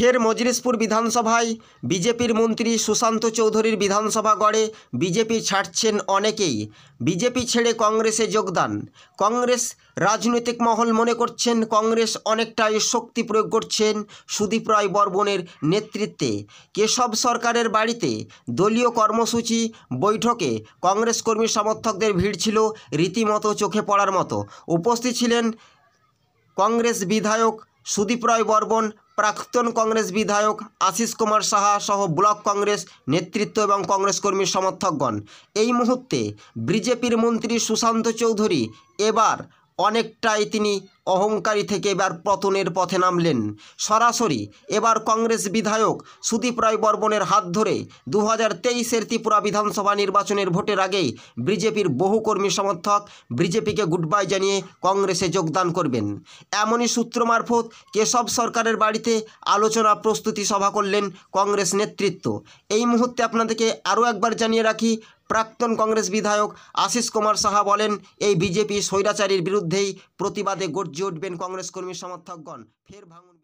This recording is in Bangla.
ফের মজলিশপুর বিধানসভায় বিজেপির মন্ত্রী সুশান্ত চৌধুরীর বিধানসভা গড়ে বিজেপি ছাড়ছেন অনেকেই বিজেপি ছেড়ে কংগ্রেসে যোগদান কংগ্রেস রাজনৈতিক মহল মনে করছেন কংগ্রেস অনেকটাই শক্তি প্রয়োগ করছেন সুদীপ রায় বর্মনের নেতৃত্বে কেশব সরকারের বাড়িতে দলীয় কর্মসূচি বৈঠকে কংগ্রেস কর্মী সমর্থকদের ভিড় ছিল রীতিমতো চোখে পড়ার মতো উপস্থিত ছিলেন কংগ্রেস বিধায়ক সুদীপ রায় বর্মন প্রাক্তন কংগ্রেস বিধায়ক আশিস কুমার সাহা সহ ব্লক কংগ্রেস নেতৃত্ব এবং কংগ্রেস কর্মী সমর্থকগণ এই মুহূর্তে বিজেপির মন্ত্রী সুশান্ত চৌধুরী এবার অনেকটাই তিনি অহংকারী থেকে এবার পতনের পথে নামলেন সরাসরি এবার কংগ্রেস বিধায়ক সুদীপ রায় বর্মনের হাত ধরে দু হাজার তেইশের ত্রিপুরা বিধানসভা নির্বাচনের ভোটের আগেই বিজেপির বহু কর্মী সমর্থক বিজেপিকে গুডবাই জানিয়ে কংগ্রেসে যোগদান করবেন এমনই সূত্র মারফত কেশব সরকারের বাড়িতে আলোচনা প্রস্তুতি সভা করলেন কংগ্রেস নেতৃত্ব এই মুহূর্তে আপনাদেরকে আরও একবার জানিয়ে রাখি প্রাক্তন কংগ্রেস বিধায়ক আশিস কুমার সাহা বলেন এই বিজেপি স্বৈরাচারীর বিরুদ্ধেই প্রতিবাদে গর্জে উঠবেন কংগ্রেস কর্মী সমর্থকগণ ফের ভাঙুন